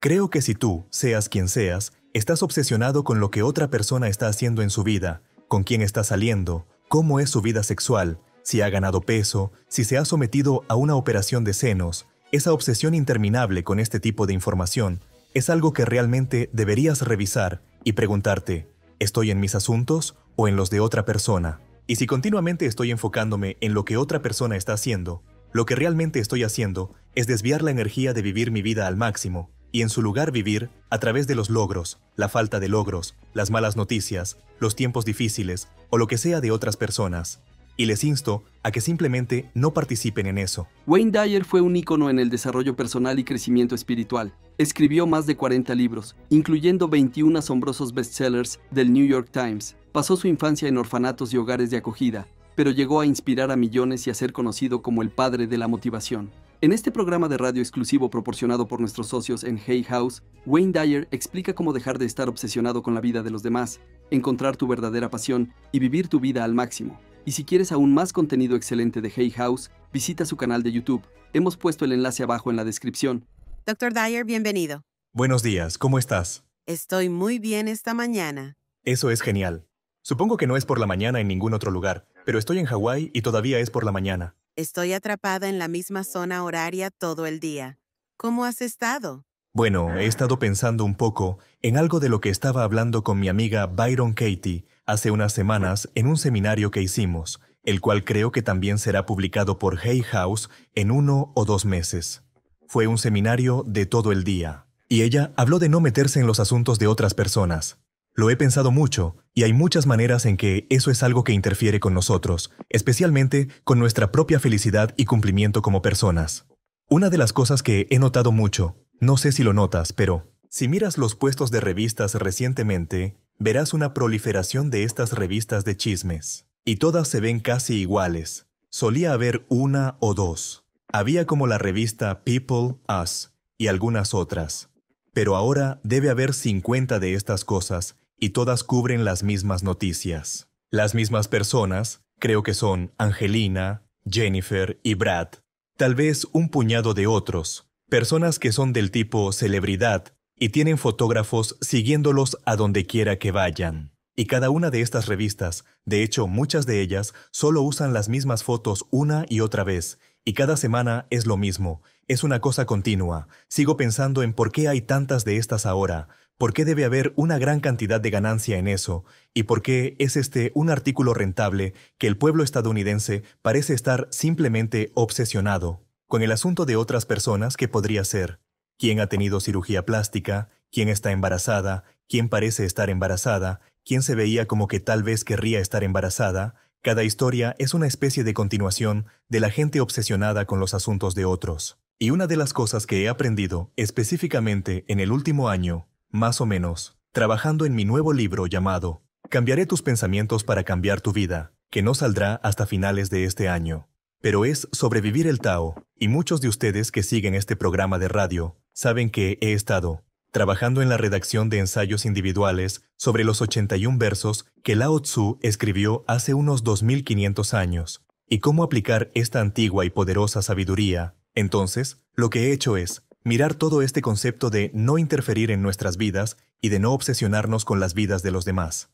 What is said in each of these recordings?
Creo que si tú, seas quien seas, estás obsesionado con lo que otra persona está haciendo en su vida, con quién está saliendo, cómo es su vida sexual, si ha ganado peso, si se ha sometido a una operación de senos, esa obsesión interminable con este tipo de información es algo que realmente deberías revisar y preguntarte, ¿estoy en mis asuntos o en los de otra persona? Y si continuamente estoy enfocándome en lo que otra persona está haciendo, lo que realmente estoy haciendo es desviar la energía de vivir mi vida al máximo y en su lugar vivir a través de los logros, la falta de logros, las malas noticias, los tiempos difíciles o lo que sea de otras personas. Y les insto a que simplemente no participen en eso. Wayne Dyer fue un ícono en el desarrollo personal y crecimiento espiritual. Escribió más de 40 libros, incluyendo 21 asombrosos bestsellers del New York Times. Pasó su infancia en orfanatos y hogares de acogida, pero llegó a inspirar a millones y a ser conocido como el padre de la motivación. En este programa de radio exclusivo proporcionado por nuestros socios en Hey House, Wayne Dyer explica cómo dejar de estar obsesionado con la vida de los demás, encontrar tu verdadera pasión y vivir tu vida al máximo. Y si quieres aún más contenido excelente de Hey House, visita su canal de YouTube. Hemos puesto el enlace abajo en la descripción. Doctor Dyer, bienvenido. Buenos días, ¿cómo estás? Estoy muy bien esta mañana. Eso es genial. Supongo que no es por la mañana en ningún otro lugar, pero estoy en Hawái y todavía es por la mañana. Estoy atrapada en la misma zona horaria todo el día. ¿Cómo has estado? Bueno, he estado pensando un poco en algo de lo que estaba hablando con mi amiga Byron Katie hace unas semanas en un seminario que hicimos, el cual creo que también será publicado por Hay House en uno o dos meses. Fue un seminario de todo el día, y ella habló de no meterse en los asuntos de otras personas, lo he pensado mucho, y hay muchas maneras en que eso es algo que interfiere con nosotros, especialmente con nuestra propia felicidad y cumplimiento como personas. Una de las cosas que he notado mucho, no sé si lo notas, pero si miras los puestos de revistas recientemente, verás una proliferación de estas revistas de chismes, y todas se ven casi iguales. Solía haber una o dos. Había como la revista People, Us y algunas otras. Pero ahora debe haber 50 de estas cosas y todas cubren las mismas noticias. Las mismas personas, creo que son Angelina, Jennifer y Brad, tal vez un puñado de otros, personas que son del tipo celebridad y tienen fotógrafos siguiéndolos a donde quiera que vayan. Y cada una de estas revistas, de hecho muchas de ellas, solo usan las mismas fotos una y otra vez, y cada semana es lo mismo, es una cosa continua. Sigo pensando en por qué hay tantas de estas ahora, ¿Por qué debe haber una gran cantidad de ganancia en eso? ¿Y por qué es este un artículo rentable que el pueblo estadounidense parece estar simplemente obsesionado con el asunto de otras personas que podría ser? ¿Quién ha tenido cirugía plástica? ¿Quién está embarazada? ¿Quién parece estar embarazada? ¿Quién se veía como que tal vez querría estar embarazada? Cada historia es una especie de continuación de la gente obsesionada con los asuntos de otros. Y una de las cosas que he aprendido específicamente en el último año más o menos, trabajando en mi nuevo libro llamado Cambiaré tus pensamientos para cambiar tu vida, que no saldrá hasta finales de este año. Pero es sobrevivir el Tao, y muchos de ustedes que siguen este programa de radio saben que he estado trabajando en la redacción de ensayos individuales sobre los 81 versos que Lao Tzu escribió hace unos 2500 años, y cómo aplicar esta antigua y poderosa sabiduría. Entonces, lo que he hecho es mirar todo este concepto de no interferir en nuestras vidas y de no obsesionarnos con las vidas de los demás.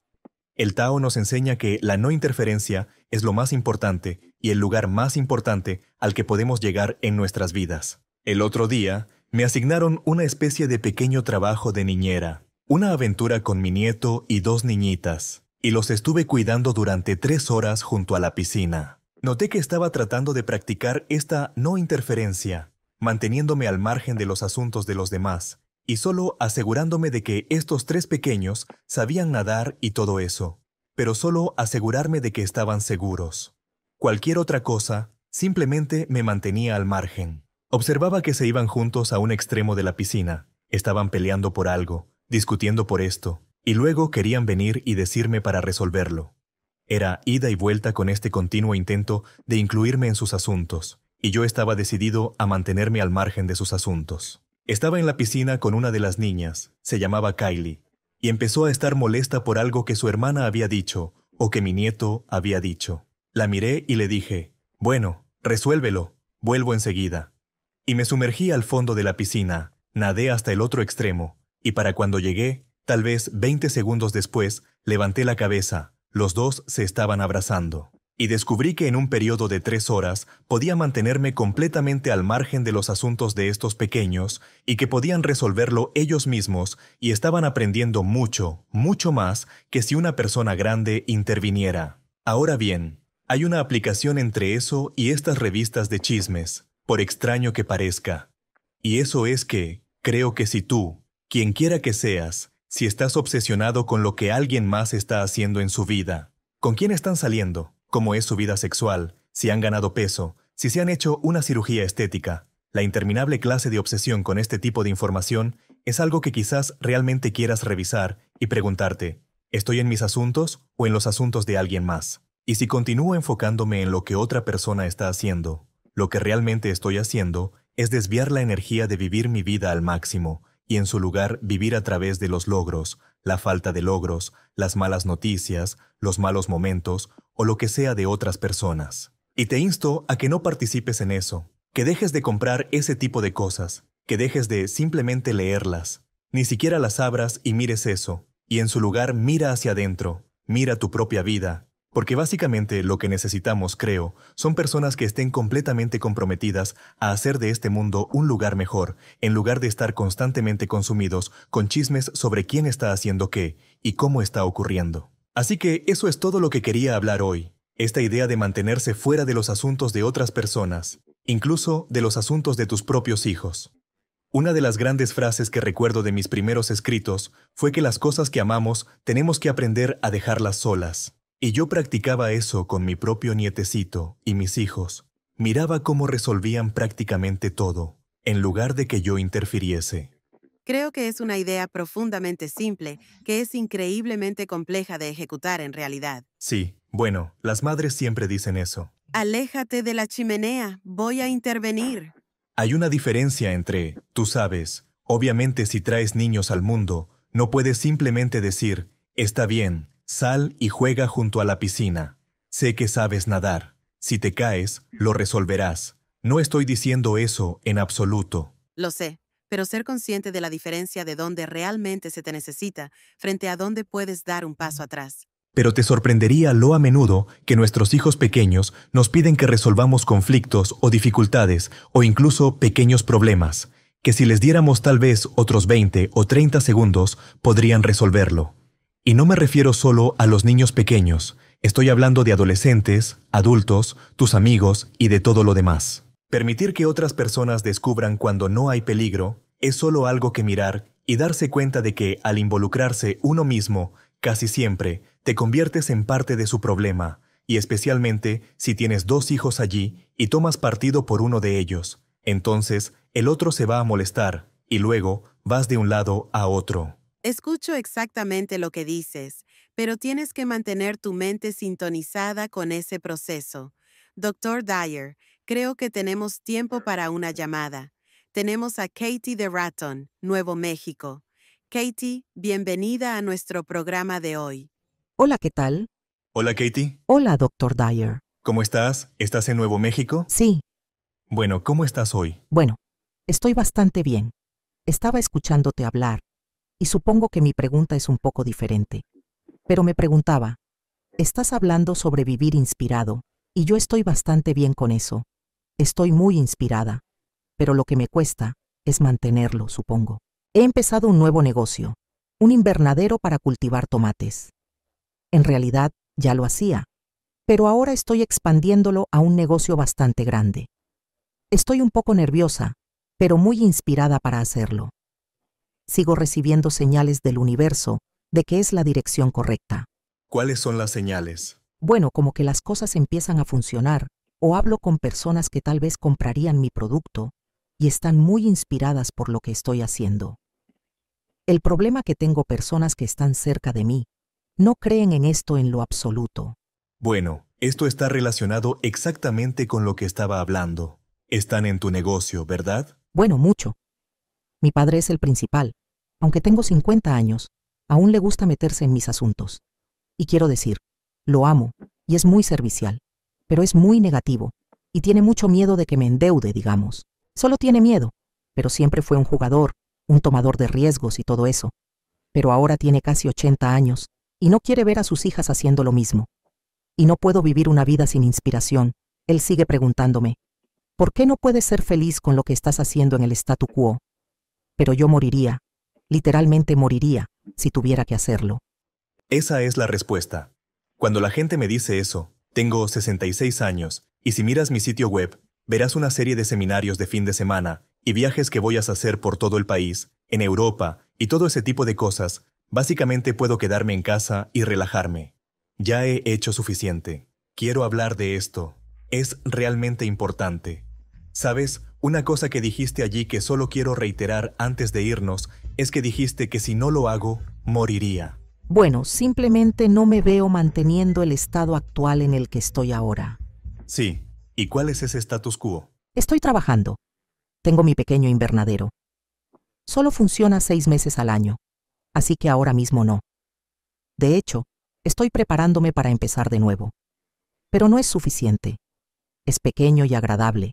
El Tao nos enseña que la no interferencia es lo más importante y el lugar más importante al que podemos llegar en nuestras vidas. El otro día, me asignaron una especie de pequeño trabajo de niñera, una aventura con mi nieto y dos niñitas, y los estuve cuidando durante tres horas junto a la piscina. Noté que estaba tratando de practicar esta no interferencia, manteniéndome al margen de los asuntos de los demás, y solo asegurándome de que estos tres pequeños sabían nadar y todo eso, pero solo asegurarme de que estaban seguros. Cualquier otra cosa, simplemente me mantenía al margen. Observaba que se iban juntos a un extremo de la piscina, estaban peleando por algo, discutiendo por esto, y luego querían venir y decirme para resolverlo. Era ida y vuelta con este continuo intento de incluirme en sus asuntos, y yo estaba decidido a mantenerme al margen de sus asuntos. Estaba en la piscina con una de las niñas, se llamaba Kylie, y empezó a estar molesta por algo que su hermana había dicho o que mi nieto había dicho. La miré y le dije, bueno, resuélvelo, vuelvo enseguida. Y me sumergí al fondo de la piscina, nadé hasta el otro extremo, y para cuando llegué, tal vez 20 segundos después, levanté la cabeza, los dos se estaban abrazando y descubrí que en un periodo de tres horas podía mantenerme completamente al margen de los asuntos de estos pequeños y que podían resolverlo ellos mismos y estaban aprendiendo mucho, mucho más que si una persona grande interviniera. Ahora bien, hay una aplicación entre eso y estas revistas de chismes, por extraño que parezca. Y eso es que, creo que si tú, quien quiera que seas, si estás obsesionado con lo que alguien más está haciendo en su vida, ¿con quién están saliendo? cómo es su vida sexual, si han ganado peso, si se han hecho una cirugía estética. La interminable clase de obsesión con este tipo de información es algo que quizás realmente quieras revisar y preguntarte, ¿estoy en mis asuntos o en los asuntos de alguien más? Y si continúo enfocándome en lo que otra persona está haciendo, lo que realmente estoy haciendo es desviar la energía de vivir mi vida al máximo y en su lugar vivir a través de los logros, la falta de logros, las malas noticias, los malos momentos o lo que sea de otras personas. Y te insto a que no participes en eso, que dejes de comprar ese tipo de cosas, que dejes de simplemente leerlas, ni siquiera las abras y mires eso, y en su lugar mira hacia adentro, mira tu propia vida, porque básicamente lo que necesitamos, creo, son personas que estén completamente comprometidas a hacer de este mundo un lugar mejor, en lugar de estar constantemente consumidos con chismes sobre quién está haciendo qué y cómo está ocurriendo. Así que eso es todo lo que quería hablar hoy. Esta idea de mantenerse fuera de los asuntos de otras personas, incluso de los asuntos de tus propios hijos. Una de las grandes frases que recuerdo de mis primeros escritos fue que las cosas que amamos tenemos que aprender a dejarlas solas. Y yo practicaba eso con mi propio nietecito y mis hijos. Miraba cómo resolvían prácticamente todo, en lugar de que yo interfiriese. Creo que es una idea profundamente simple, que es increíblemente compleja de ejecutar en realidad. Sí, bueno, las madres siempre dicen eso. Aléjate de la chimenea, voy a intervenir. Hay una diferencia entre, tú sabes, obviamente si traes niños al mundo, no puedes simplemente decir, está bien, sal y juega junto a la piscina. Sé que sabes nadar. Si te caes, lo resolverás. No estoy diciendo eso en absoluto. Lo sé pero ser consciente de la diferencia de dónde realmente se te necesita frente a dónde puedes dar un paso atrás. Pero te sorprendería lo a menudo que nuestros hijos pequeños nos piden que resolvamos conflictos o dificultades o incluso pequeños problemas, que si les diéramos tal vez otros 20 o 30 segundos podrían resolverlo. Y no me refiero solo a los niños pequeños, estoy hablando de adolescentes, adultos, tus amigos y de todo lo demás. Permitir que otras personas descubran cuando no hay peligro es solo algo que mirar y darse cuenta de que al involucrarse uno mismo, casi siempre, te conviertes en parte de su problema, y especialmente si tienes dos hijos allí y tomas partido por uno de ellos. Entonces, el otro se va a molestar, y luego vas de un lado a otro. Escucho exactamente lo que dices, pero tienes que mantener tu mente sintonizada con ese proceso. Doctor Dyer, Creo que tenemos tiempo para una llamada. Tenemos a Katie de Raton, Nuevo México. Katie, bienvenida a nuestro programa de hoy. Hola, ¿qué tal? Hola, Katie. Hola, doctor Dyer. ¿Cómo estás? ¿Estás en Nuevo México? Sí. Bueno, ¿cómo estás hoy? Bueno, estoy bastante bien. Estaba escuchándote hablar, y supongo que mi pregunta es un poco diferente. Pero me preguntaba, estás hablando sobre vivir inspirado, y yo estoy bastante bien con eso. Estoy muy inspirada, pero lo que me cuesta es mantenerlo, supongo. He empezado un nuevo negocio, un invernadero para cultivar tomates. En realidad, ya lo hacía, pero ahora estoy expandiéndolo a un negocio bastante grande. Estoy un poco nerviosa, pero muy inspirada para hacerlo. Sigo recibiendo señales del universo de que es la dirección correcta. ¿Cuáles son las señales? Bueno, como que las cosas empiezan a funcionar o hablo con personas que tal vez comprarían mi producto y están muy inspiradas por lo que estoy haciendo. El problema que tengo personas que están cerca de mí no creen en esto en lo absoluto. Bueno, esto está relacionado exactamente con lo que estaba hablando. Están en tu negocio, ¿verdad? Bueno, mucho. Mi padre es el principal. Aunque tengo 50 años, aún le gusta meterse en mis asuntos. Y quiero decir, lo amo y es muy servicial pero es muy negativo y tiene mucho miedo de que me endeude, digamos. Solo tiene miedo, pero siempre fue un jugador, un tomador de riesgos y todo eso. Pero ahora tiene casi 80 años y no quiere ver a sus hijas haciendo lo mismo. Y no puedo vivir una vida sin inspiración. Él sigue preguntándome, ¿por qué no puedes ser feliz con lo que estás haciendo en el statu quo? Pero yo moriría, literalmente moriría, si tuviera que hacerlo. Esa es la respuesta. Cuando la gente me dice eso, tengo 66 años, y si miras mi sitio web, verás una serie de seminarios de fin de semana y viajes que voy a hacer por todo el país, en Europa y todo ese tipo de cosas. Básicamente puedo quedarme en casa y relajarme. Ya he hecho suficiente. Quiero hablar de esto. Es realmente importante. Sabes, una cosa que dijiste allí que solo quiero reiterar antes de irnos es que dijiste que si no lo hago, moriría. Bueno, simplemente no me veo manteniendo el estado actual en el que estoy ahora. Sí. ¿Y cuál es ese status quo? Estoy trabajando. Tengo mi pequeño invernadero. Solo funciona seis meses al año, así que ahora mismo no. De hecho, estoy preparándome para empezar de nuevo. Pero no es suficiente. Es pequeño y agradable,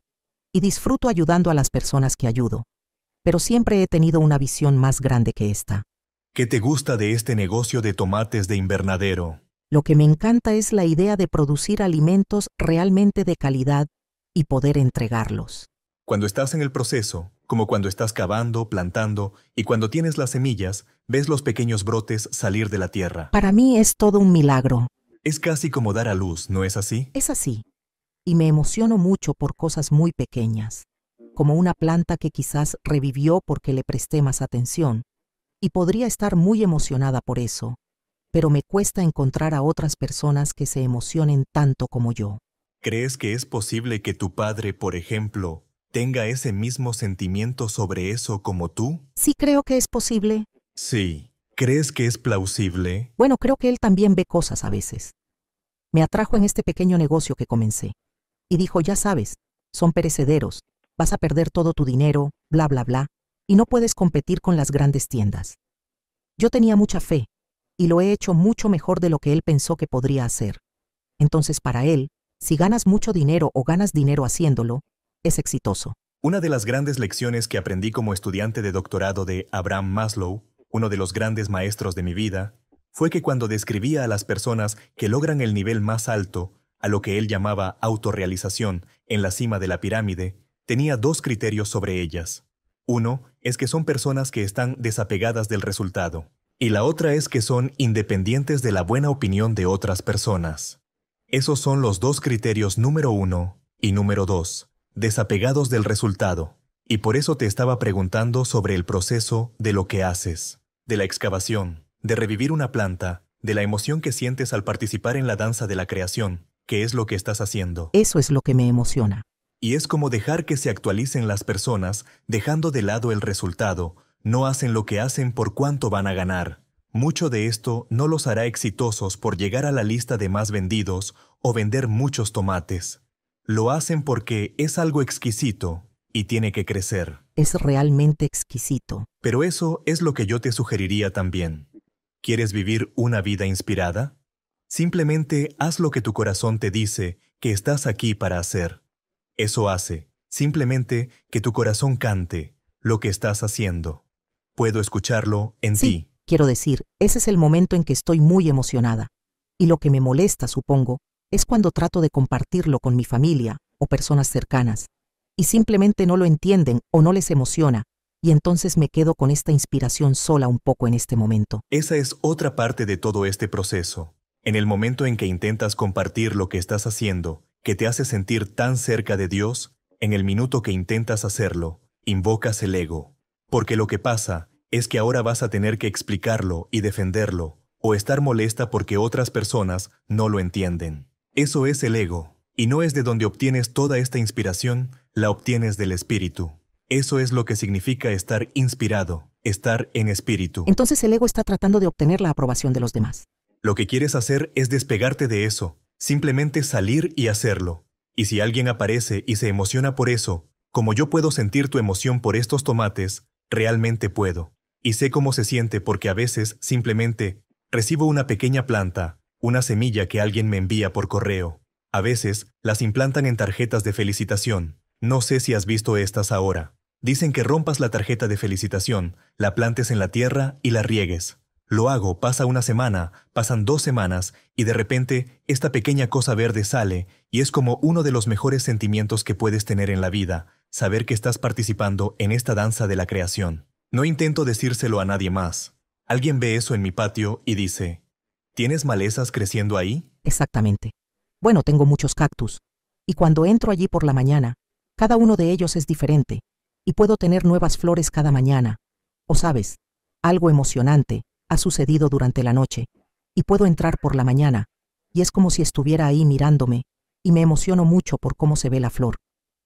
y disfruto ayudando a las personas que ayudo, pero siempre he tenido una visión más grande que esta. ¿Qué te gusta de este negocio de tomates de invernadero? Lo que me encanta es la idea de producir alimentos realmente de calidad y poder entregarlos. Cuando estás en el proceso, como cuando estás cavando, plantando y cuando tienes las semillas, ves los pequeños brotes salir de la tierra. Para mí es todo un milagro. Es casi como dar a luz, ¿no es así? Es así. Y me emociono mucho por cosas muy pequeñas, como una planta que quizás revivió porque le presté más atención, y podría estar muy emocionada por eso, pero me cuesta encontrar a otras personas que se emocionen tanto como yo. ¿Crees que es posible que tu padre, por ejemplo, tenga ese mismo sentimiento sobre eso como tú? Sí creo que es posible. Sí. ¿Crees que es plausible? Bueno, creo que él también ve cosas a veces. Me atrajo en este pequeño negocio que comencé. Y dijo, ya sabes, son perecederos, vas a perder todo tu dinero, bla, bla, bla y no puedes competir con las grandes tiendas. Yo tenía mucha fe, y lo he hecho mucho mejor de lo que él pensó que podría hacer. Entonces para él, si ganas mucho dinero o ganas dinero haciéndolo, es exitoso. Una de las grandes lecciones que aprendí como estudiante de doctorado de Abraham Maslow, uno de los grandes maestros de mi vida, fue que cuando describía a las personas que logran el nivel más alto, a lo que él llamaba autorrealización, en la cima de la pirámide, tenía dos criterios sobre ellas. Uno es que son personas que están desapegadas del resultado, y la otra es que son independientes de la buena opinión de otras personas. Esos son los dos criterios número uno y número dos, desapegados del resultado. Y por eso te estaba preguntando sobre el proceso de lo que haces, de la excavación, de revivir una planta, de la emoción que sientes al participar en la danza de la creación, que es lo que estás haciendo. Eso es lo que me emociona. Y es como dejar que se actualicen las personas, dejando de lado el resultado, no hacen lo que hacen por cuánto van a ganar. Mucho de esto no los hará exitosos por llegar a la lista de más vendidos o vender muchos tomates. Lo hacen porque es algo exquisito y tiene que crecer. Es realmente exquisito. Pero eso es lo que yo te sugeriría también. ¿Quieres vivir una vida inspirada? Simplemente haz lo que tu corazón te dice que estás aquí para hacer. Eso hace, simplemente, que tu corazón cante lo que estás haciendo. Puedo escucharlo en sí, ti. Quiero decir, ese es el momento en que estoy muy emocionada. Y lo que me molesta, supongo, es cuando trato de compartirlo con mi familia o personas cercanas, y simplemente no lo entienden o no les emociona, y entonces me quedo con esta inspiración sola un poco en este momento. Esa es otra parte de todo este proceso. En el momento en que intentas compartir lo que estás haciendo, que te hace sentir tan cerca de Dios, en el minuto que intentas hacerlo, invocas el ego. Porque lo que pasa es que ahora vas a tener que explicarlo y defenderlo, o estar molesta porque otras personas no lo entienden. Eso es el ego, y no es de donde obtienes toda esta inspiración, la obtienes del espíritu. Eso es lo que significa estar inspirado, estar en espíritu. Entonces el ego está tratando de obtener la aprobación de los demás. Lo que quieres hacer es despegarte de eso, Simplemente salir y hacerlo. Y si alguien aparece y se emociona por eso, como yo puedo sentir tu emoción por estos tomates, realmente puedo. Y sé cómo se siente porque a veces, simplemente, recibo una pequeña planta, una semilla que alguien me envía por correo. A veces, las implantan en tarjetas de felicitación. No sé si has visto estas ahora. Dicen que rompas la tarjeta de felicitación, la plantes en la tierra y la riegues. Lo hago, pasa una semana, pasan dos semanas, y de repente esta pequeña cosa verde sale, y es como uno de los mejores sentimientos que puedes tener en la vida, saber que estás participando en esta danza de la creación. No intento decírselo a nadie más. Alguien ve eso en mi patio y dice, ¿tienes malezas creciendo ahí? Exactamente. Bueno, tengo muchos cactus. Y cuando entro allí por la mañana, cada uno de ellos es diferente, y puedo tener nuevas flores cada mañana. O sabes, algo emocionante, ha sucedido durante la noche, y puedo entrar por la mañana, y es como si estuviera ahí mirándome, y me emociono mucho por cómo se ve la flor.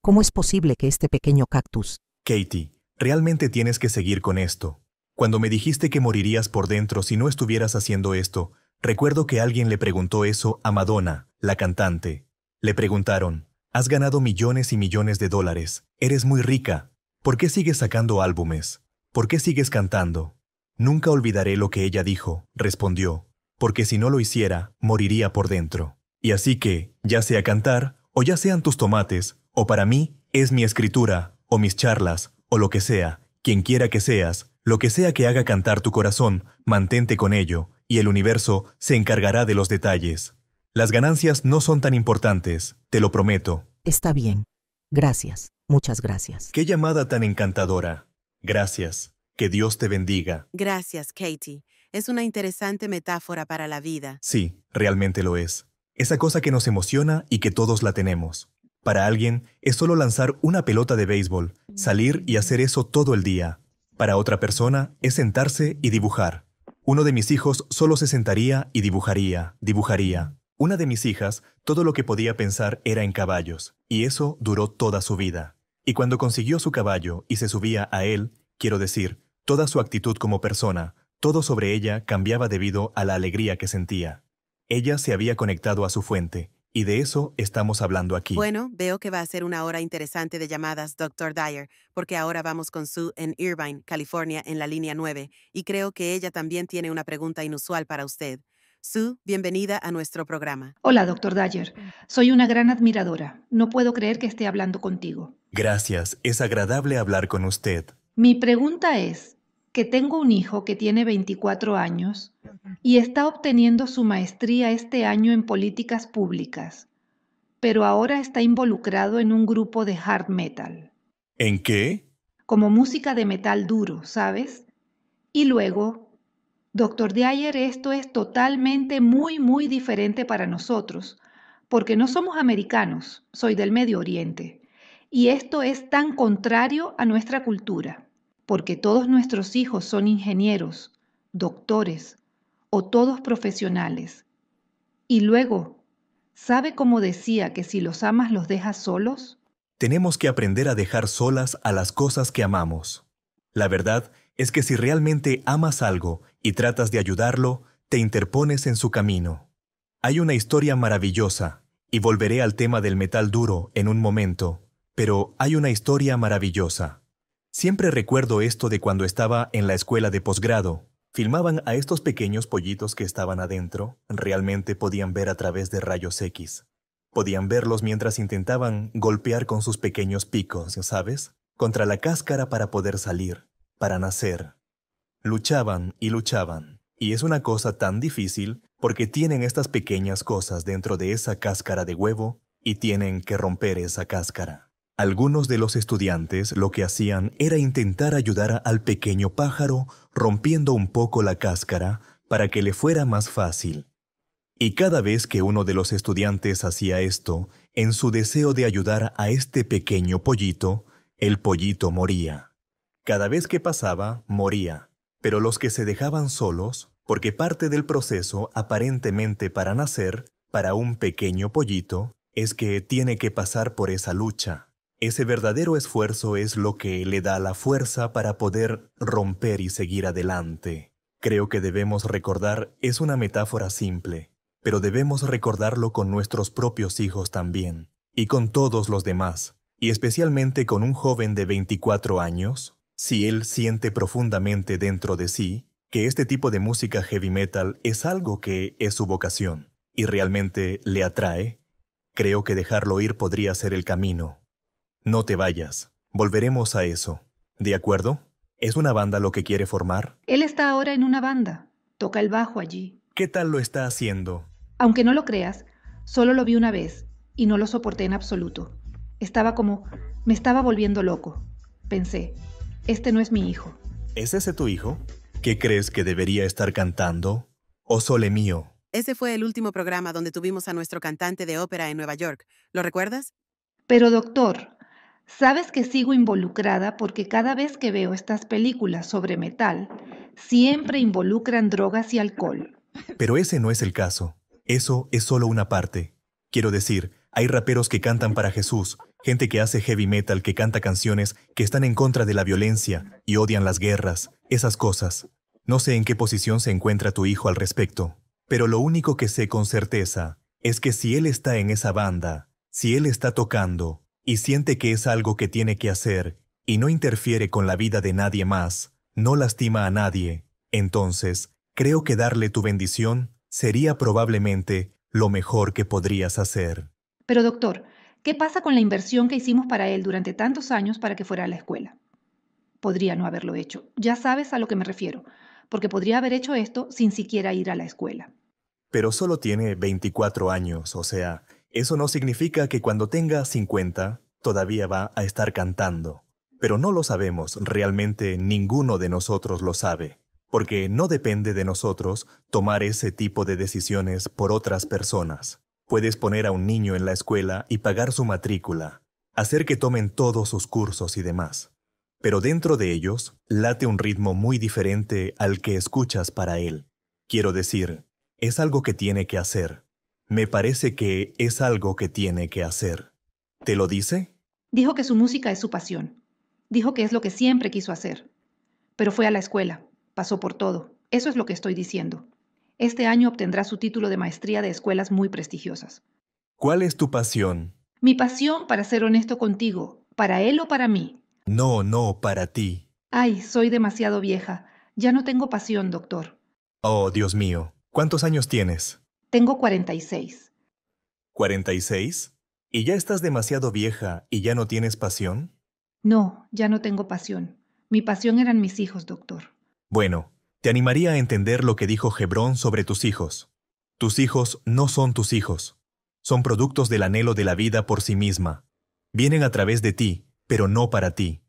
¿Cómo es posible que este pequeño cactus... Katie, realmente tienes que seguir con esto. Cuando me dijiste que morirías por dentro si no estuvieras haciendo esto, recuerdo que alguien le preguntó eso a Madonna, la cantante. Le preguntaron, has ganado millones y millones de dólares, eres muy rica, ¿por qué sigues sacando álbumes? ¿Por qué sigues cantando? Nunca olvidaré lo que ella dijo, respondió, porque si no lo hiciera, moriría por dentro. Y así que, ya sea cantar, o ya sean tus tomates, o para mí, es mi escritura, o mis charlas, o lo que sea, quien quiera que seas, lo que sea que haga cantar tu corazón, mantente con ello, y el universo se encargará de los detalles. Las ganancias no son tan importantes, te lo prometo. Está bien. Gracias. Muchas gracias. Qué llamada tan encantadora. Gracias. Que Dios te bendiga. Gracias, Katie. Es una interesante metáfora para la vida. Sí, realmente lo es. Esa cosa que nos emociona y que todos la tenemos. Para alguien es solo lanzar una pelota de béisbol, salir y hacer eso todo el día. Para otra persona es sentarse y dibujar. Uno de mis hijos solo se sentaría y dibujaría, dibujaría. Una de mis hijas, todo lo que podía pensar era en caballos, y eso duró toda su vida. Y cuando consiguió su caballo y se subía a él, quiero decir, Toda su actitud como persona, todo sobre ella cambiaba debido a la alegría que sentía. Ella se había conectado a su fuente, y de eso estamos hablando aquí. Bueno, veo que va a ser una hora interesante de llamadas, Dr. Dyer, porque ahora vamos con Sue en Irvine, California, en la línea 9, y creo que ella también tiene una pregunta inusual para usted. Sue, bienvenida a nuestro programa. Hola, doctor Dyer. Soy una gran admiradora. No puedo creer que esté hablando contigo. Gracias, es agradable hablar con usted. Mi pregunta es, que tengo un hijo que tiene 24 años y está obteniendo su maestría este año en políticas públicas, pero ahora está involucrado en un grupo de hard metal. ¿En qué? Como música de metal duro, ¿sabes? Y luego, doctor Dyer, esto es totalmente muy, muy diferente para nosotros, porque no somos americanos, soy del Medio Oriente, y esto es tan contrario a nuestra cultura porque todos nuestros hijos son ingenieros, doctores o todos profesionales. Y luego, ¿sabe cómo decía que si los amas los dejas solos? Tenemos que aprender a dejar solas a las cosas que amamos. La verdad es que si realmente amas algo y tratas de ayudarlo, te interpones en su camino. Hay una historia maravillosa, y volveré al tema del metal duro en un momento, pero hay una historia maravillosa Siempre recuerdo esto de cuando estaba en la escuela de posgrado. Filmaban a estos pequeños pollitos que estaban adentro, realmente podían ver a través de rayos X. Podían verlos mientras intentaban golpear con sus pequeños picos, ¿sabes? Contra la cáscara para poder salir, para nacer. Luchaban y luchaban. Y es una cosa tan difícil porque tienen estas pequeñas cosas dentro de esa cáscara de huevo y tienen que romper esa cáscara. Algunos de los estudiantes lo que hacían era intentar ayudar al pequeño pájaro rompiendo un poco la cáscara para que le fuera más fácil. Y cada vez que uno de los estudiantes hacía esto, en su deseo de ayudar a este pequeño pollito, el pollito moría. Cada vez que pasaba, moría. Pero los que se dejaban solos, porque parte del proceso aparentemente para nacer, para un pequeño pollito, es que tiene que pasar por esa lucha, ese verdadero esfuerzo es lo que le da la fuerza para poder romper y seguir adelante. Creo que debemos recordar, es una metáfora simple, pero debemos recordarlo con nuestros propios hijos también, y con todos los demás, y especialmente con un joven de 24 años, si él siente profundamente dentro de sí que este tipo de música heavy metal es algo que es su vocación, y realmente le atrae, creo que dejarlo ir podría ser el camino. No te vayas. Volveremos a eso. ¿De acuerdo? ¿Es una banda lo que quiere formar? Él está ahora en una banda. Toca el bajo allí. ¿Qué tal lo está haciendo? Aunque no lo creas, solo lo vi una vez y no lo soporté en absoluto. Estaba como... me estaba volviendo loco. Pensé, este no es mi hijo. ¿Es ese tu hijo? ¿Qué crees que debería estar cantando? O oh, sole mío. Ese fue el último programa donde tuvimos a nuestro cantante de ópera en Nueva York. ¿Lo recuerdas? Pero doctor, Sabes que sigo involucrada porque cada vez que veo estas películas sobre metal, siempre involucran drogas y alcohol. Pero ese no es el caso. Eso es solo una parte. Quiero decir, hay raperos que cantan para Jesús, gente que hace heavy metal que canta canciones que están en contra de la violencia y odian las guerras, esas cosas. No sé en qué posición se encuentra tu hijo al respecto, pero lo único que sé con certeza es que si él está en esa banda, si él está tocando, y siente que es algo que tiene que hacer y no interfiere con la vida de nadie más, no lastima a nadie, entonces creo que darle tu bendición sería probablemente lo mejor que podrías hacer. Pero doctor, ¿qué pasa con la inversión que hicimos para él durante tantos años para que fuera a la escuela? Podría no haberlo hecho. Ya sabes a lo que me refiero, porque podría haber hecho esto sin siquiera ir a la escuela. Pero solo tiene 24 años, o sea, eso no significa que cuando tenga 50 todavía va a estar cantando. Pero no lo sabemos, realmente ninguno de nosotros lo sabe, porque no depende de nosotros tomar ese tipo de decisiones por otras personas. Puedes poner a un niño en la escuela y pagar su matrícula, hacer que tomen todos sus cursos y demás. Pero dentro de ellos late un ritmo muy diferente al que escuchas para él. Quiero decir, es algo que tiene que hacer, me parece que es algo que tiene que hacer. ¿Te lo dice? Dijo que su música es su pasión. Dijo que es lo que siempre quiso hacer. Pero fue a la escuela, pasó por todo. Eso es lo que estoy diciendo. Este año obtendrá su título de maestría de escuelas muy prestigiosas. ¿Cuál es tu pasión? Mi pasión, para ser honesto contigo, ¿para él o para mí? No, no, para ti. Ay, soy demasiado vieja. Ya no tengo pasión, doctor. Oh, Dios mío. ¿Cuántos años tienes? Tengo 46. ¿46? ¿Y ya estás demasiado vieja y ya no tienes pasión? No, ya no tengo pasión. Mi pasión eran mis hijos, doctor. Bueno, te animaría a entender lo que dijo Hebrón sobre tus hijos. Tus hijos no son tus hijos. Son productos del anhelo de la vida por sí misma. Vienen a través de ti, pero no para ti.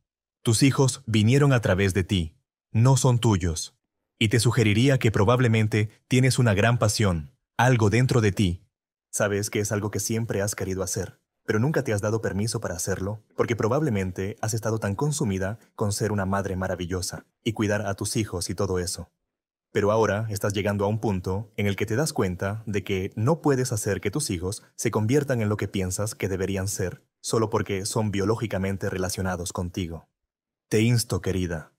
Tus hijos vinieron a través de ti. No son tuyos. Y te sugeriría que probablemente tienes una gran pasión, algo dentro de ti. Sabes que es algo que siempre has querido hacer, pero nunca te has dado permiso para hacerlo, porque probablemente has estado tan consumida con ser una madre maravillosa y cuidar a tus hijos y todo eso. Pero ahora estás llegando a un punto en el que te das cuenta de que no puedes hacer que tus hijos se conviertan en lo que piensas que deberían ser, solo porque son biológicamente relacionados contigo. Te insto, querida,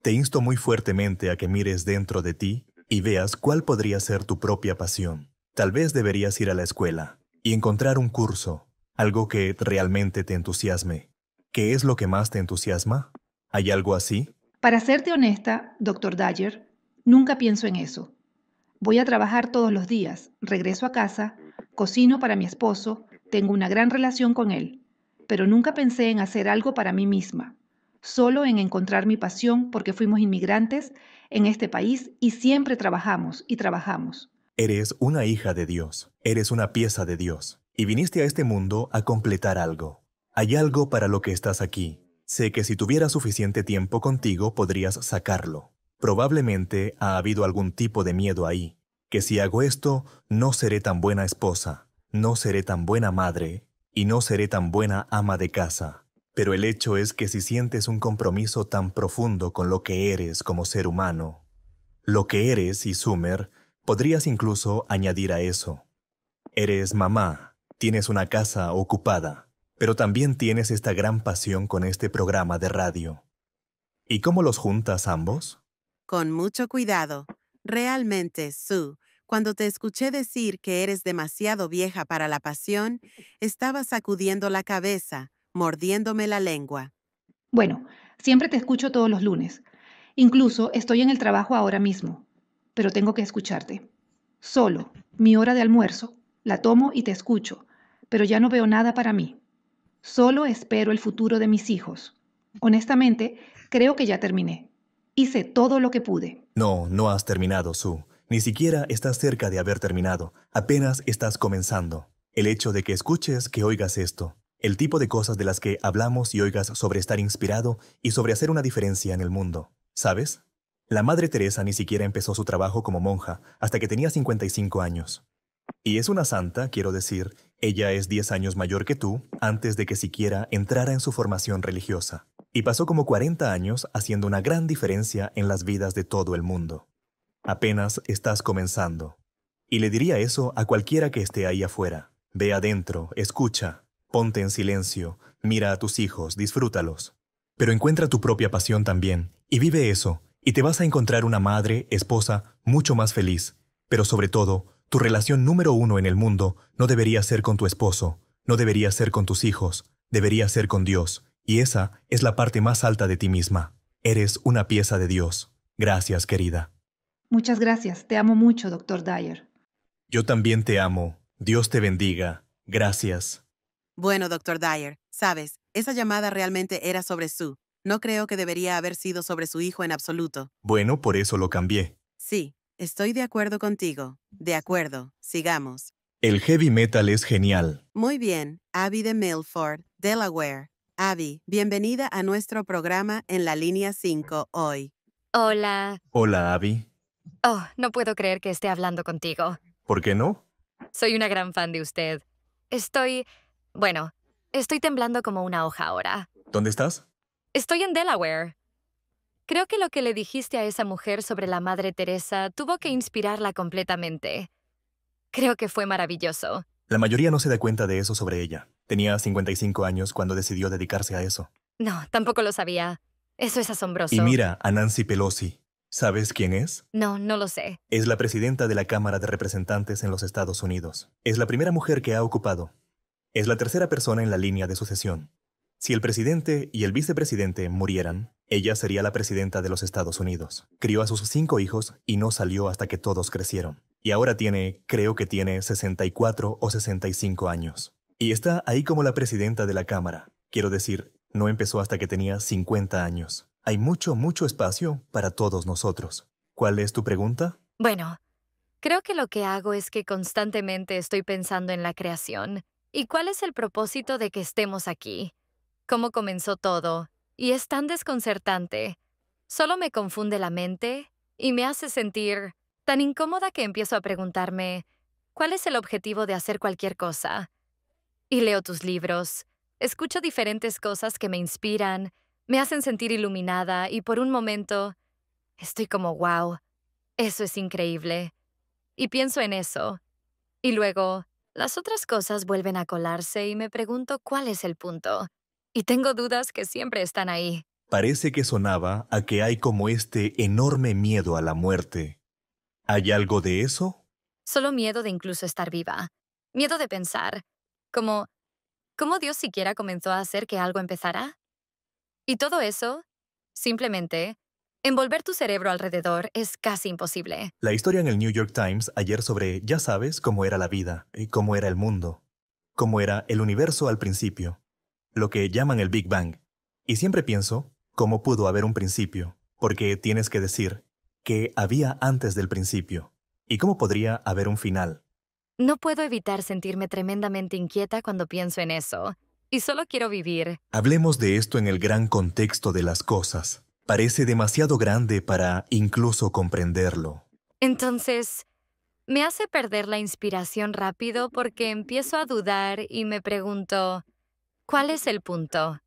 te insto muy fuertemente a que mires dentro de ti y veas cuál podría ser tu propia pasión. Tal vez deberías ir a la escuela y encontrar un curso, algo que realmente te entusiasme. ¿Qué es lo que más te entusiasma? ¿Hay algo así? Para serte honesta, doctor Dyer, nunca pienso en eso. Voy a trabajar todos los días, regreso a casa, cocino para mi esposo, tengo una gran relación con él, pero nunca pensé en hacer algo para mí misma, solo en encontrar mi pasión porque fuimos inmigrantes en este país y siempre trabajamos y trabajamos. Eres una hija de Dios, eres una pieza de Dios, y viniste a este mundo a completar algo. Hay algo para lo que estás aquí. Sé que si tuviera suficiente tiempo contigo podrías sacarlo. Probablemente ha habido algún tipo de miedo ahí, que si hago esto, no seré tan buena esposa, no seré tan buena madre, y no seré tan buena ama de casa. Pero el hecho es que si sientes un compromiso tan profundo con lo que eres como ser humano, lo que eres y Sumer, podrías incluso añadir a eso. Eres mamá, tienes una casa ocupada, pero también tienes esta gran pasión con este programa de radio. ¿Y cómo los juntas ambos? Con mucho cuidado. Realmente, Sue, cuando te escuché decir que eres demasiado vieja para la pasión, estaba sacudiendo la cabeza, mordiéndome la lengua. Bueno, siempre te escucho todos los lunes. Incluso estoy en el trabajo ahora mismo, pero tengo que escucharte. Solo, mi hora de almuerzo, la tomo y te escucho, pero ya no veo nada para mí. Solo espero el futuro de mis hijos. Honestamente, creo que ya terminé. Hice todo lo que pude. No, no has terminado, Sue. Ni siquiera estás cerca de haber terminado. Apenas estás comenzando. El hecho de que escuches, que oigas esto, el tipo de cosas de las que hablamos y oigas sobre estar inspirado y sobre hacer una diferencia en el mundo. ¿Sabes? La Madre Teresa ni siquiera empezó su trabajo como monja hasta que tenía 55 años. Y es una santa, quiero decir, ella es 10 años mayor que tú antes de que siquiera entrara en su formación religiosa. Y pasó como 40 años haciendo una gran diferencia en las vidas de todo el mundo. Apenas estás comenzando. Y le diría eso a cualquiera que esté ahí afuera. Ve adentro, escucha, Ponte en silencio, mira a tus hijos, disfrútalos. Pero encuentra tu propia pasión también, y vive eso, y te vas a encontrar una madre, esposa, mucho más feliz. Pero sobre todo, tu relación número uno en el mundo no debería ser con tu esposo, no debería ser con tus hijos, debería ser con Dios, y esa es la parte más alta de ti misma. Eres una pieza de Dios. Gracias, querida. Muchas gracias. Te amo mucho, doctor Dyer. Yo también te amo. Dios te bendiga. Gracias. Bueno, doctor Dyer, sabes, esa llamada realmente era sobre Sue. No creo que debería haber sido sobre su hijo en absoluto. Bueno, por eso lo cambié. Sí, estoy de acuerdo contigo. De acuerdo, sigamos. El heavy metal es genial. Muy bien, Abby de Milford, Delaware. Abby, bienvenida a nuestro programa en la línea 5 hoy. Hola. Hola, Abby. Oh, no puedo creer que esté hablando contigo. ¿Por qué no? Soy una gran fan de usted. Estoy bueno, estoy temblando como una hoja ahora. ¿Dónde estás? Estoy en Delaware. Creo que lo que le dijiste a esa mujer sobre la Madre Teresa tuvo que inspirarla completamente. Creo que fue maravilloso. La mayoría no se da cuenta de eso sobre ella. Tenía 55 años cuando decidió dedicarse a eso. No, tampoco lo sabía. Eso es asombroso. Y mira a Nancy Pelosi. ¿Sabes quién es? No, no lo sé. Es la presidenta de la Cámara de Representantes en los Estados Unidos. Es la primera mujer que ha ocupado es la tercera persona en la línea de sucesión. Si el presidente y el vicepresidente murieran, ella sería la presidenta de los Estados Unidos. Crió a sus cinco hijos y no salió hasta que todos crecieron. Y ahora tiene, creo que tiene 64 o 65 años. Y está ahí como la presidenta de la Cámara. Quiero decir, no empezó hasta que tenía 50 años. Hay mucho, mucho espacio para todos nosotros. ¿Cuál es tu pregunta? Bueno, creo que lo que hago es que constantemente estoy pensando en la creación ¿Y cuál es el propósito de que estemos aquí? ¿Cómo comenzó todo? Y es tan desconcertante. Solo me confunde la mente y me hace sentir tan incómoda que empiezo a preguntarme, ¿cuál es el objetivo de hacer cualquier cosa? Y leo tus libros, escucho diferentes cosas que me inspiran, me hacen sentir iluminada y por un momento estoy como, wow, eso es increíble. Y pienso en eso. Y luego, las otras cosas vuelven a colarse y me pregunto cuál es el punto. Y tengo dudas que siempre están ahí. Parece que sonaba a que hay como este enorme miedo a la muerte. ¿Hay algo de eso? Solo miedo de incluso estar viva. Miedo de pensar. Como, ¿cómo Dios siquiera comenzó a hacer que algo empezara? Y todo eso, simplemente, Envolver tu cerebro alrededor es casi imposible. La historia en el New York Times ayer sobre, ya sabes, cómo era la vida, y cómo era el mundo, cómo era el universo al principio, lo que llaman el Big Bang. Y siempre pienso, ¿cómo pudo haber un principio? Porque tienes que decir, que había antes del principio? ¿Y cómo podría haber un final? No puedo evitar sentirme tremendamente inquieta cuando pienso en eso. Y solo quiero vivir. Hablemos de esto en el gran contexto de las cosas. Parece demasiado grande para incluso comprenderlo. Entonces, me hace perder la inspiración rápido porque empiezo a dudar y me pregunto, ¿cuál es el punto?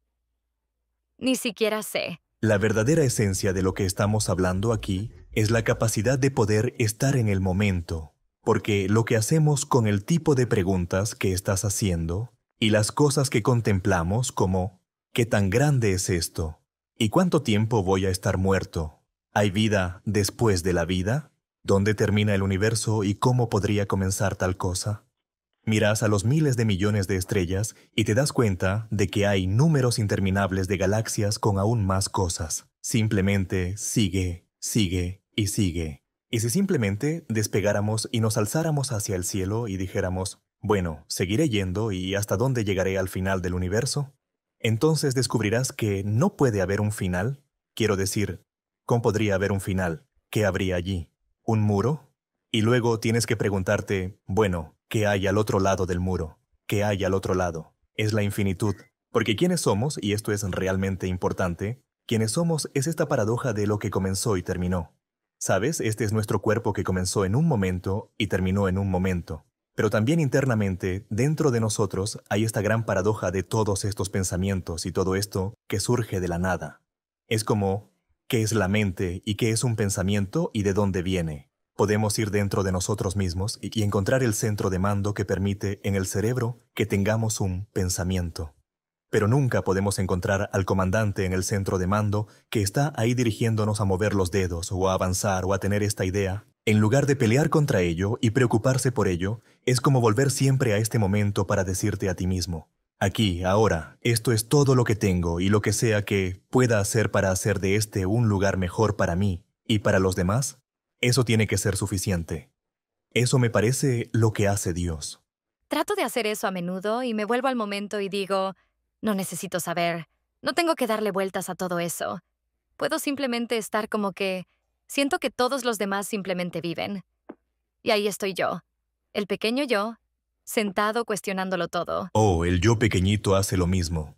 Ni siquiera sé. La verdadera esencia de lo que estamos hablando aquí es la capacidad de poder estar en el momento, porque lo que hacemos con el tipo de preguntas que estás haciendo y las cosas que contemplamos como ¿qué tan grande es esto? ¿Y cuánto tiempo voy a estar muerto? ¿Hay vida después de la vida? ¿Dónde termina el universo y cómo podría comenzar tal cosa? Miras a los miles de millones de estrellas y te das cuenta de que hay números interminables de galaxias con aún más cosas. Simplemente sigue, sigue y sigue. Y si simplemente despegáramos y nos alzáramos hacia el cielo y dijéramos, bueno, seguiré yendo y hasta dónde llegaré al final del universo, entonces descubrirás que no puede haber un final. Quiero decir, ¿cómo podría haber un final? ¿Qué habría allí? ¿Un muro? Y luego tienes que preguntarte, bueno, ¿qué hay al otro lado del muro? ¿Qué hay al otro lado? Es la infinitud. Porque quiénes somos, y esto es realmente importante, quiénes somos es esta paradoja de lo que comenzó y terminó. Sabes, este es nuestro cuerpo que comenzó en un momento y terminó en un momento. Pero también internamente, dentro de nosotros, hay esta gran paradoja de todos estos pensamientos y todo esto que surge de la nada. Es como, ¿qué es la mente y qué es un pensamiento y de dónde viene? Podemos ir dentro de nosotros mismos y encontrar el centro de mando que permite en el cerebro que tengamos un pensamiento. Pero nunca podemos encontrar al comandante en el centro de mando que está ahí dirigiéndonos a mover los dedos o a avanzar o a tener esta idea en lugar de pelear contra ello y preocuparse por ello, es como volver siempre a este momento para decirte a ti mismo, aquí, ahora, esto es todo lo que tengo y lo que sea que pueda hacer para hacer de este un lugar mejor para mí y para los demás, eso tiene que ser suficiente. Eso me parece lo que hace Dios. Trato de hacer eso a menudo y me vuelvo al momento y digo, no necesito saber, no tengo que darle vueltas a todo eso. Puedo simplemente estar como que Siento que todos los demás simplemente viven. Y ahí estoy yo, el pequeño yo, sentado cuestionándolo todo. Oh, el yo pequeñito hace lo mismo.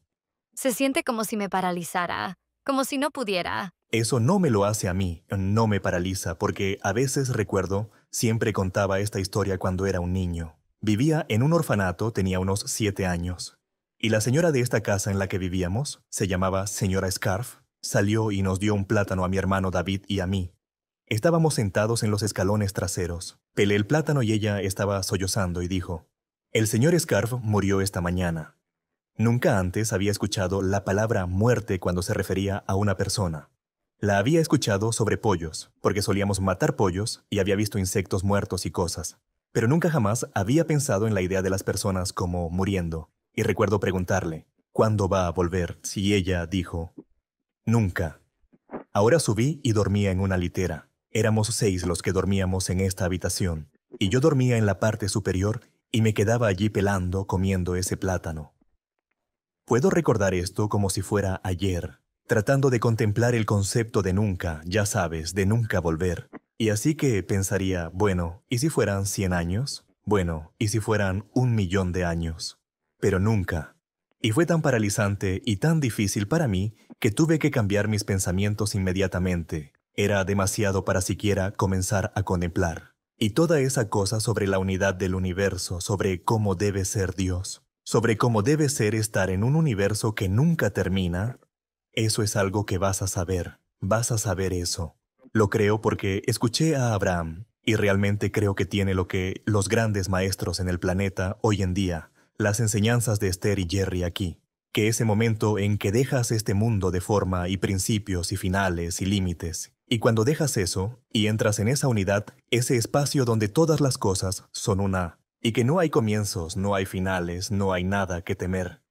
Se siente como si me paralizara, como si no pudiera. Eso no me lo hace a mí, no me paraliza, porque a veces recuerdo, siempre contaba esta historia cuando era un niño. Vivía en un orfanato, tenía unos siete años. Y la señora de esta casa en la que vivíamos, se llamaba señora Scarf, salió y nos dio un plátano a mi hermano David y a mí. Estábamos sentados en los escalones traseros. Pelé el plátano y ella estaba sollozando y dijo, El señor Scarf murió esta mañana. Nunca antes había escuchado la palabra muerte cuando se refería a una persona. La había escuchado sobre pollos, porque solíamos matar pollos y había visto insectos muertos y cosas. Pero nunca jamás había pensado en la idea de las personas como muriendo. Y recuerdo preguntarle, ¿cuándo va a volver? Si ella dijo, nunca. Ahora subí y dormía en una litera. Éramos seis los que dormíamos en esta habitación, y yo dormía en la parte superior y me quedaba allí pelando, comiendo ese plátano. Puedo recordar esto como si fuera ayer, tratando de contemplar el concepto de nunca, ya sabes, de nunca volver. Y así que pensaría, bueno, ¿y si fueran cien años? Bueno, ¿y si fueran un millón de años? Pero nunca. Y fue tan paralizante y tan difícil para mí que tuve que cambiar mis pensamientos inmediatamente, era demasiado para siquiera comenzar a contemplar. Y toda esa cosa sobre la unidad del universo, sobre cómo debe ser Dios, sobre cómo debe ser estar en un universo que nunca termina, eso es algo que vas a saber, vas a saber eso. Lo creo porque escuché a Abraham y realmente creo que tiene lo que los grandes maestros en el planeta hoy en día, las enseñanzas de Esther y Jerry aquí, que ese momento en que dejas este mundo de forma y principios y finales y límites y cuando dejas eso y entras en esa unidad, ese espacio donde todas las cosas son una, y que no hay comienzos, no hay finales, no hay nada que temer,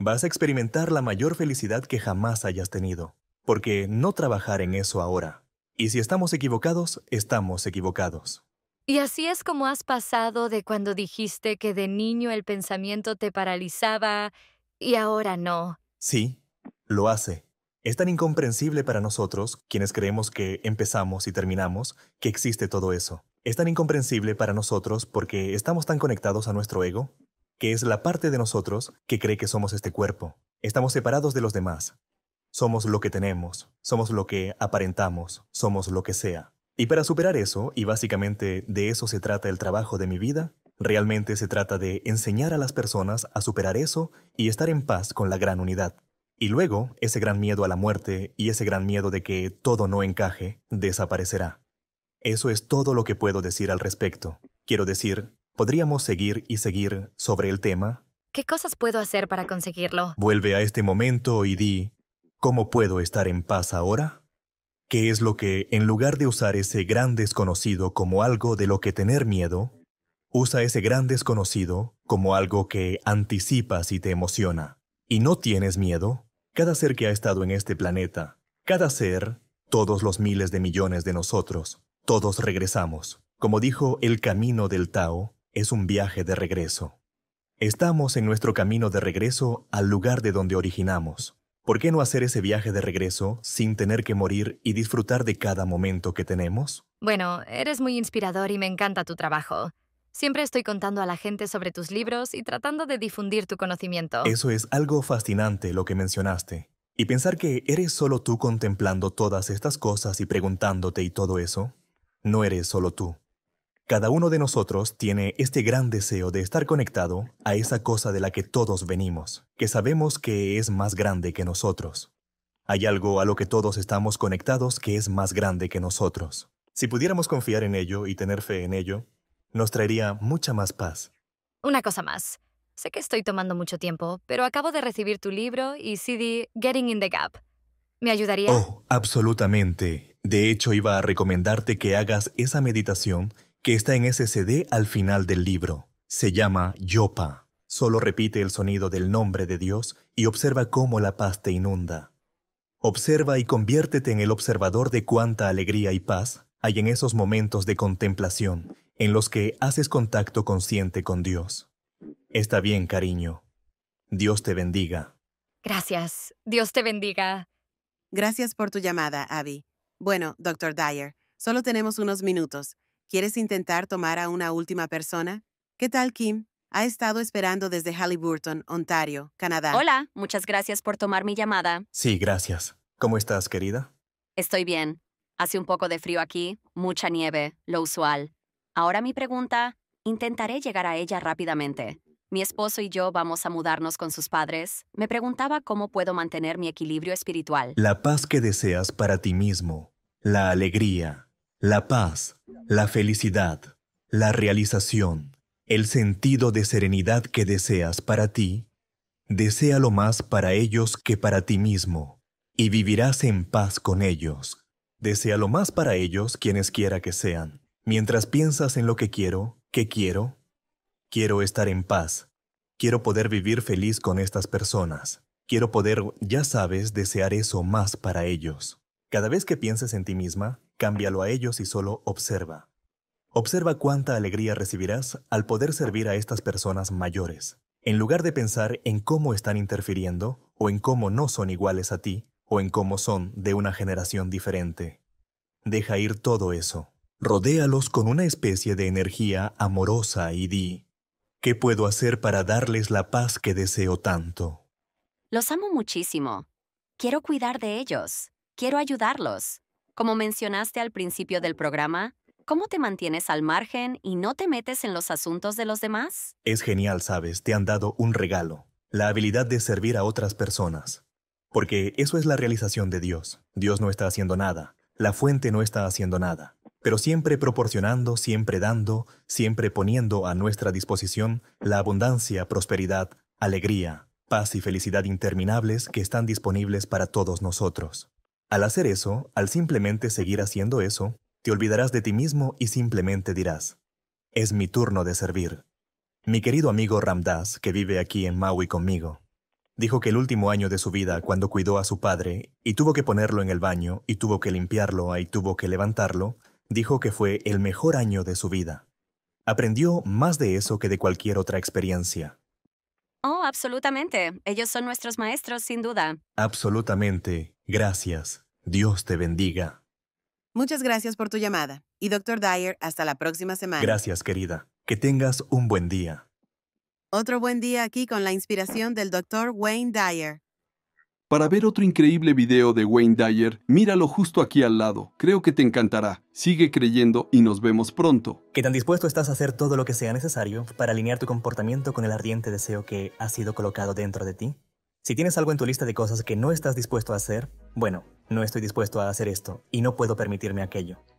vas a experimentar la mayor felicidad que jamás hayas tenido, porque no trabajar en eso ahora. Y si estamos equivocados, estamos equivocados. Y así es como has pasado de cuando dijiste que de niño el pensamiento te paralizaba y ahora no. Sí, lo hace. Es tan incomprensible para nosotros, quienes creemos que empezamos y terminamos, que existe todo eso. Es tan incomprensible para nosotros porque estamos tan conectados a nuestro ego, que es la parte de nosotros que cree que somos este cuerpo. Estamos separados de los demás. Somos lo que tenemos, somos lo que aparentamos, somos lo que sea. Y para superar eso, y básicamente de eso se trata el trabajo de mi vida, realmente se trata de enseñar a las personas a superar eso y estar en paz con la gran unidad. Y luego, ese gran miedo a la muerte y ese gran miedo de que todo no encaje desaparecerá. Eso es todo lo que puedo decir al respecto. Quiero decir, podríamos seguir y seguir sobre el tema. ¿Qué cosas puedo hacer para conseguirlo? Vuelve a este momento y di, ¿cómo puedo estar en paz ahora? ¿Qué es lo que, en lugar de usar ese gran desconocido como algo de lo que tener miedo, usa ese gran desconocido como algo que anticipas y te emociona? ¿Y no tienes miedo? cada ser que ha estado en este planeta, cada ser, todos los miles de millones de nosotros, todos regresamos. Como dijo el camino del Tao, es un viaje de regreso. Estamos en nuestro camino de regreso al lugar de donde originamos. ¿Por qué no hacer ese viaje de regreso sin tener que morir y disfrutar de cada momento que tenemos? Bueno, eres muy inspirador y me encanta tu trabajo. Siempre estoy contando a la gente sobre tus libros y tratando de difundir tu conocimiento. Eso es algo fascinante lo que mencionaste. Y pensar que eres solo tú contemplando todas estas cosas y preguntándote y todo eso, no eres solo tú. Cada uno de nosotros tiene este gran deseo de estar conectado a esa cosa de la que todos venimos, que sabemos que es más grande que nosotros. Hay algo a lo que todos estamos conectados que es más grande que nosotros. Si pudiéramos confiar en ello y tener fe en ello, nos traería mucha más paz. Una cosa más. Sé que estoy tomando mucho tiempo, pero acabo de recibir tu libro y CD Getting in the Gap. ¿Me ayudaría? Oh, absolutamente. De hecho, iba a recomendarte que hagas esa meditación que está en ese CD al final del libro. Se llama Yopa. Solo repite el sonido del nombre de Dios y observa cómo la paz te inunda. Observa y conviértete en el observador de cuánta alegría y paz hay en esos momentos de contemplación en los que haces contacto consciente con Dios. Está bien, cariño. Dios te bendiga. Gracias. Dios te bendiga. Gracias por tu llamada, Abby. Bueno, doctor Dyer, solo tenemos unos minutos. ¿Quieres intentar tomar a una última persona? ¿Qué tal, Kim? Ha estado esperando desde Halliburton, Ontario, Canadá. Hola, muchas gracias por tomar mi llamada. Sí, gracias. ¿Cómo estás, querida? Estoy bien. Hace un poco de frío aquí, mucha nieve, lo usual. Ahora mi pregunta, intentaré llegar a ella rápidamente. Mi esposo y yo vamos a mudarnos con sus padres. Me preguntaba cómo puedo mantener mi equilibrio espiritual. La paz que deseas para ti mismo, la alegría, la paz, la felicidad, la realización, el sentido de serenidad que deseas para ti, desea lo más para ellos que para ti mismo, y vivirás en paz con ellos. Desea lo más para ellos quienes quiera que sean. Mientras piensas en lo que quiero, qué quiero, quiero estar en paz, quiero poder vivir feliz con estas personas, quiero poder, ya sabes, desear eso más para ellos. Cada vez que pienses en ti misma, cámbialo a ellos y solo observa. Observa cuánta alegría recibirás al poder servir a estas personas mayores. En lugar de pensar en cómo están interfiriendo, o en cómo no son iguales a ti, o en cómo son de una generación diferente. Deja ir todo eso. Rodéalos con una especie de energía amorosa y di, ¿qué puedo hacer para darles la paz que deseo tanto? Los amo muchísimo. Quiero cuidar de ellos. Quiero ayudarlos. Como mencionaste al principio del programa, ¿Cómo te mantienes al margen y no te metes en los asuntos de los demás? Es genial, sabes, te han dado un regalo, la habilidad de servir a otras personas. Porque eso es la realización de Dios. Dios no está haciendo nada, la fuente no está haciendo nada pero siempre proporcionando, siempre dando, siempre poniendo a nuestra disposición la abundancia, prosperidad, alegría, paz y felicidad interminables que están disponibles para todos nosotros. Al hacer eso, al simplemente seguir haciendo eso, te olvidarás de ti mismo y simplemente dirás, es mi turno de servir. Mi querido amigo Ramdas, que vive aquí en Maui conmigo, dijo que el último año de su vida, cuando cuidó a su padre y tuvo que ponerlo en el baño y tuvo que limpiarlo y tuvo que levantarlo, dijo que fue el mejor año de su vida. Aprendió más de eso que de cualquier otra experiencia. Oh, absolutamente. Ellos son nuestros maestros, sin duda. Absolutamente. Gracias. Dios te bendiga. Muchas gracias por tu llamada. Y doctor Dyer, hasta la próxima semana. Gracias, querida. Que tengas un buen día. Otro buen día aquí con la inspiración del doctor Wayne Dyer. Para ver otro increíble video de Wayne Dyer, míralo justo aquí al lado. Creo que te encantará. Sigue creyendo y nos vemos pronto. ¿Qué tan dispuesto estás a hacer todo lo que sea necesario para alinear tu comportamiento con el ardiente deseo que ha sido colocado dentro de ti? Si tienes algo en tu lista de cosas que no estás dispuesto a hacer, bueno, no estoy dispuesto a hacer esto y no puedo permitirme aquello.